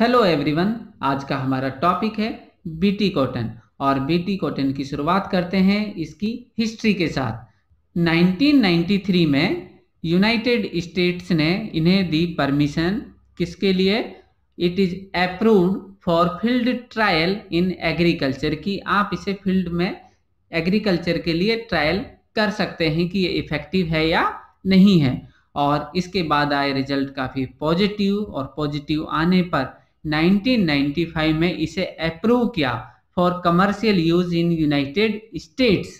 hello everyone आज का हमारा टॉपिक है बीटी कॉटन और बीटी कॉटन की शुरुआत करते हैं इसकी हिस्ट्री के साथ 1993 में यूनाइटेड स्टेट्स ने इन्हें दी परमिशन किसके लिए it is approved for field trial in agriculture कि आप इसे फील्ड में एग्रीकल्चर के लिए ट्रायल कर सकते हैं कि ये इफेक्टिव है या नहीं है और इसके बाद आए रिजल्ट काफ़ी पॉजिटिव और पॉजिटिव आने पर 1995 में इसे अप्रूव किया for commercial use in United States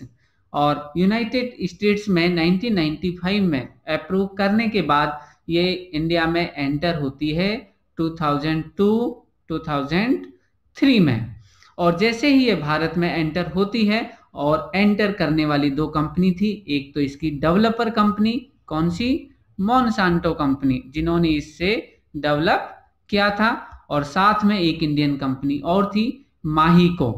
और यूनाइटेड स्टेट्स में 1995 में अप्रूव करने के बाद ये इंडिया में एंटर होती है 2002 2003 में और जैसे ही ये भारत में एंटर होती है और एंटर करने वाली दो कंपनी थी एक तो इसकी डेवलपर कंपनी कौन सी मॉनसांटो कंपनी जिन्होंने इससे डेवलप किया था और साथ में एक इंडियन कंपनी और थी माही को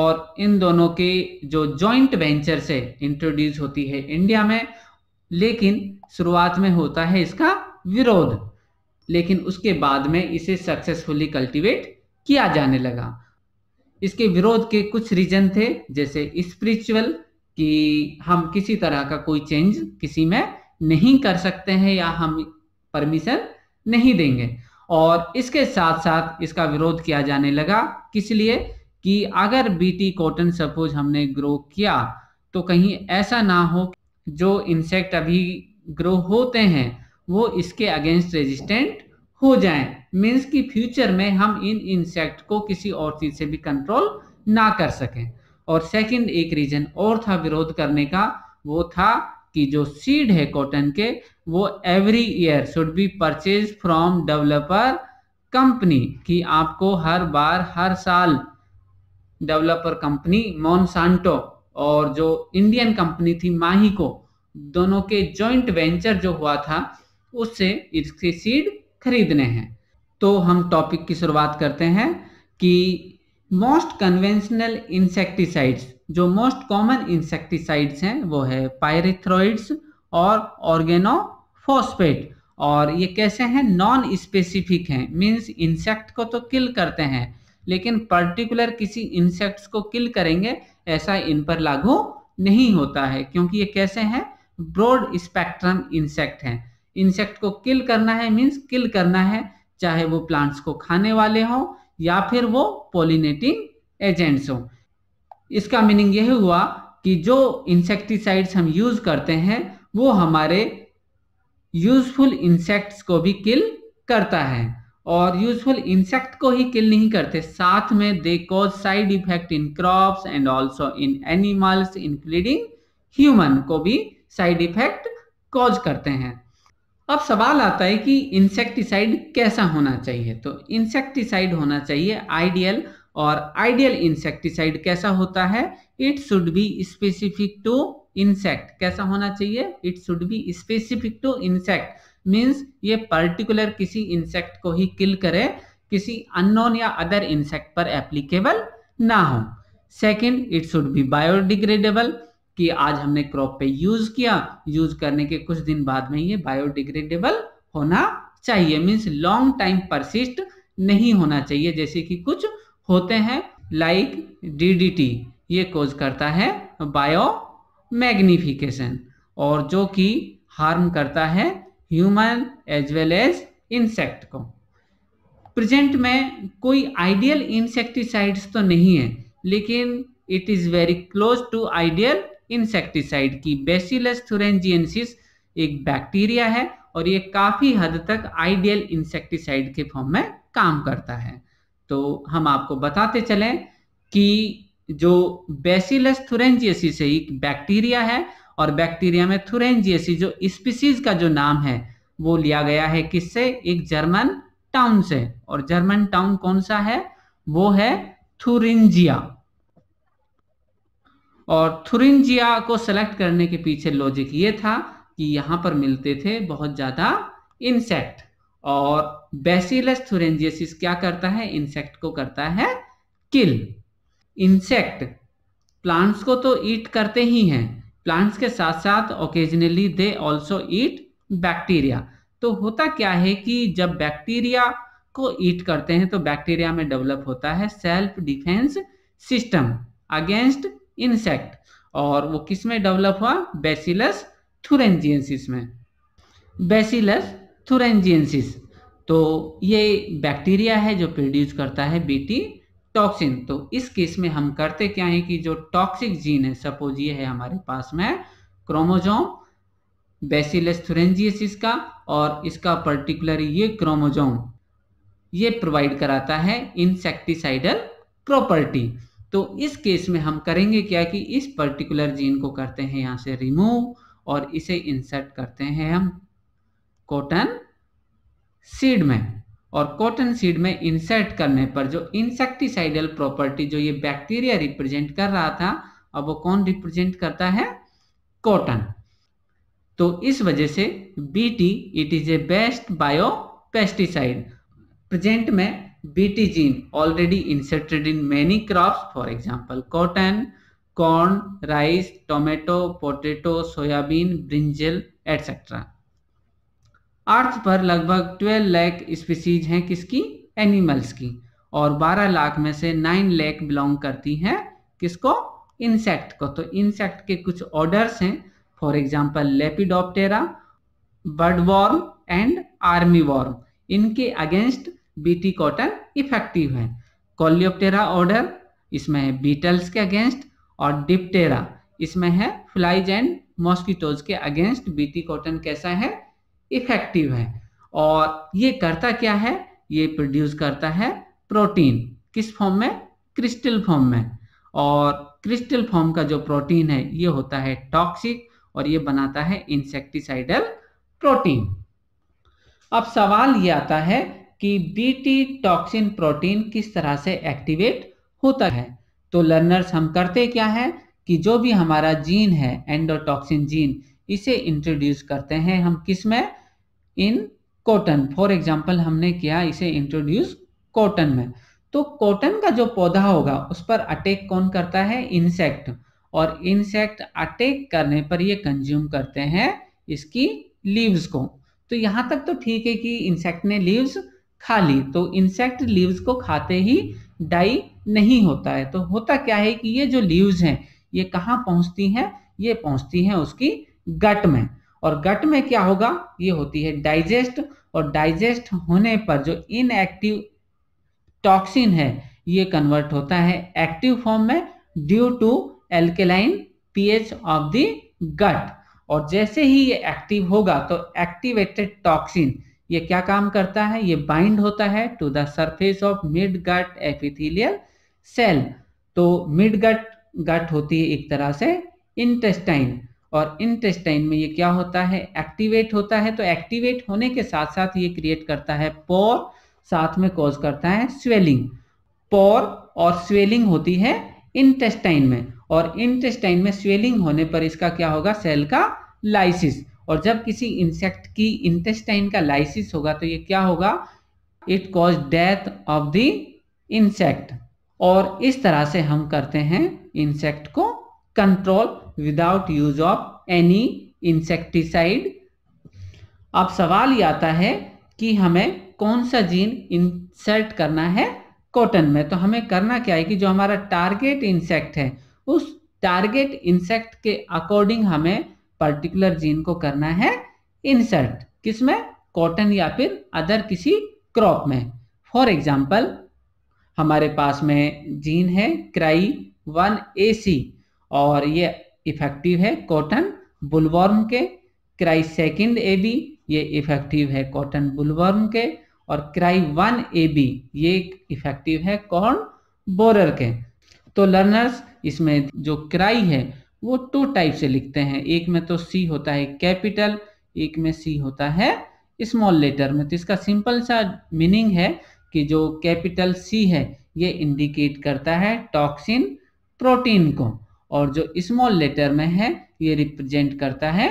और इन दोनों के जो जॉइंट वेंचर से इंट्रोड्यूस होती है इंडिया में लेकिन शुरुआत में होता है इसका विरोध लेकिन उसके बाद में इसे सक्सेसफुली कल्टीवेट किया जाने लगा इसके विरोध के कुछ रीजन थे जैसे स्पिरिचुअल कि हम किसी तरह का कोई चेंज किसी में नहीं कर सकते हैं या हम परमिशन नहीं देंगे और इसके साथ साथ इसका विरोध किया जाने लगा किस लिए कि अगर बीटी कॉटन सपोज हमने ग्रो किया तो कहीं ऐसा ना हो जो इंसेक्ट अभी ग्रो होते हैं वो इसके अगेंस्ट रेजिस्टेंट हो जाएं मीन्स कि फ्यूचर में हम इन इंसेक्ट को किसी और चीज़ से भी कंट्रोल ना कर सकें और सेकंड एक रीजन और था विरोध करने का वो था कि जो सीड है कॉटन के वो every year should be purchase from developer company कि आपको हर बार हर साल डेवलपर कंपनी मॉनसांटो और जो इंडियन कंपनी थी माही को दोनों के जॉइंट वेंचर जो हुआ था उससे इसके सीड खरीदने हैं तो हम टॉपिक की शुरुआत करते हैं कि मोस्ट कन्वेंशनल इंसेक्टिसाइड्स जो मोस्ट कॉमन इंसेक्टिसाइड्स हैं वो है पायरेथ्रॉइड्स और ऑर्गेनो फॉस्फेट और ये कैसे हैं नॉन स्पेसिफिक हैं मीन्स इंसेक्ट को तो किल करते हैं लेकिन पर्टिकुलर किसी इंसेक्ट्स को किल करेंगे ऐसा इन पर लागू नहीं होता है क्योंकि ये कैसे हैं ब्रॉड स्पेक्ट्रम इंसेक्ट हैं इंसेक्ट को किल करना है मीन्स किल करना है चाहे वो प्लांट्स को खाने वाले हों या फिर वो पोलिनेटिंग एजेंट्स हों इसका मीनिंग यह हुआ कि जो इंसेक्टिसाइड्स हम यूज़ करते हैं वो हमारे यूजफुल इंसेक्ट्स को भी किल करता है और यूजफुल इंसेक्ट को ही किल नहीं करते साथ में they cause side effect in crops and also in animals including human को भी साइड इफेक्ट कॉज करते हैं अब सवाल आता है कि इंसेक्टिसाइड कैसा होना चाहिए तो इंसेक्टिसाइड होना चाहिए आइडियल और आइडियल इंसेक्टिसाइड कैसा होता है it should be specific to insect कैसा होना चाहिए it should be specific to insect means ये पर्टिकुलर किसी इंसेक्ट को ही किल करे किसी अननोन या अदर इंसेक्ट पर एप्लीकेबल ना हो second it should be biodegradable कि आज हमने क्रॉप पे यूज किया यूज करने के कुछ दिन बाद में ये बायोडिग्रेडेबल होना चाहिए मीन्स लॉन्ग टाइम परसिस्ट नहीं होना चाहिए जैसे कि कुछ होते हैं लाइक like टी ये कोज करता है बायो मैग्निफिकेशन और जो कि हार्म करता है human as well as insect को प्रेजेंट में कोई आइडियल इंसेक्टिसाइड्स तो नहीं है लेकिन it is very close to ideal insecticide की बेसिलस थुरेंजियनसिस एक बैक्टीरिया है और ये काफ़ी हद तक आइडियल इंसेक्टिसाइड के फॉर्म में काम करता है तो हम आपको बताते चलें कि जो बेसिलस थुरेंजियसी से एक बैक्टीरिया है और बैक्टीरिया में थुरेंजियसी जो स्पीसीज का जो नाम है वो लिया गया है किससे एक जर्मन टाउन से और जर्मन टाउन कौन सा है वो है थुरिंजिया और थुरिंजिया को सेलेक्ट करने के पीछे लॉजिक ये था कि यहां पर मिलते थे बहुत ज़्यादा इंसेक्ट और बेसिलस थुरेंजियसिस क्या करता है इंसेक्ट को करता है किल इंसेक्ट प्लांट्स को तो ईट करते ही हैं प्लांट्स के साथ साथ occasionally they also eat bacteria तो होता क्या है कि जब बैक्टीरिया को ईट करते हैं तो बैक्टीरिया में डेवलप होता है self defence system against insect और वो किस में डेवलप हुआ बेसिलस थुरेंजियंसिस में बेसिलस थुरेंजियंसिस तो ये बैक्टीरिया है जो प्रोड्यूस करता है बीटी टॉक्सिन तो इस केस में हम करते क्या है कि जो टॉक्सिक जीन है सपोज ये है हमारे पास में क्रोमोजोम बेसिलस थुरेंजियसिस का और इसका पर्टिकुलर ये क्रोमोजोम ये प्रोवाइड कराता है इंसेक्टिसाइडल प्रॉपर्टी तो इस केस में हम करेंगे क्या कि इस पर्टिकुलर जीन को करते हैं यहाँ से रिमूव और इसे इंसर्ट करते हैं हम कॉटन सीड में और कॉटन सीड में इंसर्ट करने पर जो इंसेक्टिसाइडल प्रॉपर्टी जो ये बैक्टीरिया रिप्रेजेंट कर रहा था अब वो कौन रिप्रेजेंट करता है कॉटन तो इस वजह से BT it is a best bio pesticide present में BT gene already inserted in many crops for example cotton corn rice tomato potato soybean brinjal etcetera earth पर लगभग 12 लाख स्पीसीज हैं किसकी एनिमल्स की और 12 लाख में से 9 लाख बिलोंग करती हैं किसको इंसेक्ट को तो इंसेक्ट के कुछ ऑर्डर्स हैं for example lepidoptera bird worm and army worm इनके अगेंस्ट बीटी कॉटन इफेक्टिव है कॉलियोप्टेरा ऑर्डर इसमें है बीटल्स के अगेंस्ट और डिप्टेरा इसमें है फ्लाइज एंड मॉस्किटोज के अगेंस्ट बीटी कॉटन कैसा है इफेक्टिव है और ये करता क्या है ये प्रोड्यूस करता है प्रोटीन किस फॉर्म में क्रिस्टल फॉर्म में और क्रिस्टल फॉर्म का जो प्रोटीन है ये होता है टॉक्सिक और ये बनाता है इंसेक्टिसाइडल प्रोटीन अब सवाल ये आता है कि बीटी टॉक्सिन प्रोटीन किस तरह से एक्टिवेट होता है तो लर्नर्स हम करते क्या है कि जो भी हमारा जीन है एंडोटॉक्सिन जीन इसे इंट्रोड्यूस करते हैं हम किस में इन कॉटन फॉर एग्जाम्पल हमने किया इसे इंट्रोड्यूस कॉटन में तो कॉटन का जो पौधा होगा उस पर अटैक कौन करता है इंसेक्ट और इंसेक्ट अटैक करने पर ये कंज्यूम करते हैं इसकी लीव्स को तो यहाँ तक तो ठीक है कि इंसेक्ट ने लीव्स खा ली तो इंसेक्ट लीव्स को खाते ही डाई नहीं होता है तो होता क्या है कि ये जो लीव्स हैं ये कहाँ पहुँचती हैं ये पहुँचती हैं उसकी गट में और गट में क्या होगा ये होती है डाइजेस्ट और डाइजेस्ट होने पर जो इनएक्टिव टॉक्सिन है ये कन्वर्ट होता है एक्टिव फॉर्म में due to alkaline pH of the gut और जैसे ही ये एक्टिव होगा तो एक्टिवेटेड टॉक्सिन ये क्या काम करता है ये बाइंड होता है to the surface of mid gut epithelial cell तो मिड गट गट होती है एक तरह से इंटेस्टाइन और इंटेस्टाइन में ये क्या होता है एक्टिवेट होता है तो एक्टिवेट होने के साथ साथ ये क्रिएट करता है पोर साथ में कॉज करता है स्वेलिंग पोर और स्वेलिंग होती है इंटेस्टाइन में और इंटेस्टाइन में स्वेलिंग होने पर इसका क्या होगा सेल का लाइसिस और जब किसी इंसेक्ट की इंटेस्टाइन का लाइसिस होगा तो ये क्या होगा it cause death of the insect और इस तरह से हम करते हैं इंसेक्ट को control without use of any insecticide अब सवाल ये आता है कि हमें कौन सा जीन इंसर्ट करना है कॉटन में तो हमें करना क्या है कि जो हमारा टारगेट इंसेक्ट है उस टारगेट इंसेक्ट के अकॉर्डिंग हमें पर्टिकुलर जीन को करना है इंसर्ट किसमें कॉटन या फिर अदर किसी क्रॉप में फॉर एग्जाम्पल हमारे पास में जीन है क्राई वन ए सी और ये इफेक्टिव है कॉटन बुलवर्म के क्राई सेकंड ए बी ये इफेक्टिव है कॉटन बुलवर्म के और क्राई वन ए बी ये इफेक्टिव है कॉर्न बोरर के तो लर्नर्स इसमें जो क्राई है वो टू टाइप से लिखते हैं एक में तो सी होता है कैपिटल एक में सी होता है स्मॉल लेटर में तो इसका सिंपल सा मीनिंग है कि जो कैपिटल सी है ये इंडिकेट करता है टॉक्सिन प्रोटीन को और जो स्मॉल लेटर में है ये रिप्रेजेंट करता है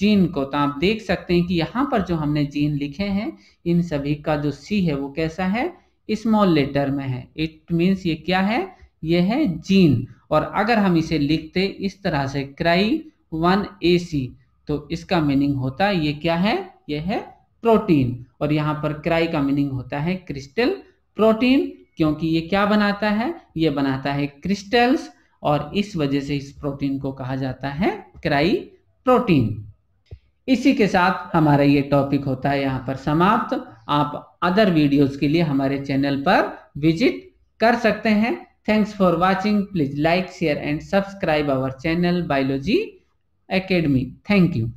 जीन को तो आप देख सकते हैं कि यहाँ पर जो हमने जीन लिखे हैं इन सभी का जो सी है वो कैसा है स्मॉल लेटर में है इट मीन्स ये क्या है ये है जीन और अगर हम इसे लिखते इस तरह से क्राई वन ए सी तो इसका मीनिंग होता है ये क्या है ये है प्रोटीन और यहाँ पर क्राई का मीनिंग होता है क्रिस्टल प्रोटीन क्योंकि ये क्या बनाता है ये बनाता है क्रिस्टल्स और इस वजह से इस प्रोटीन को कहा जाता है क्राई प्रोटीन इसी के साथ हमारा ये टॉपिक होता है यहाँ पर समाप्त आप अदर वीडियोस के लिए हमारे चैनल पर विजिट कर सकते हैं thanks for watching please like share and subscribe our channel biology academy thank you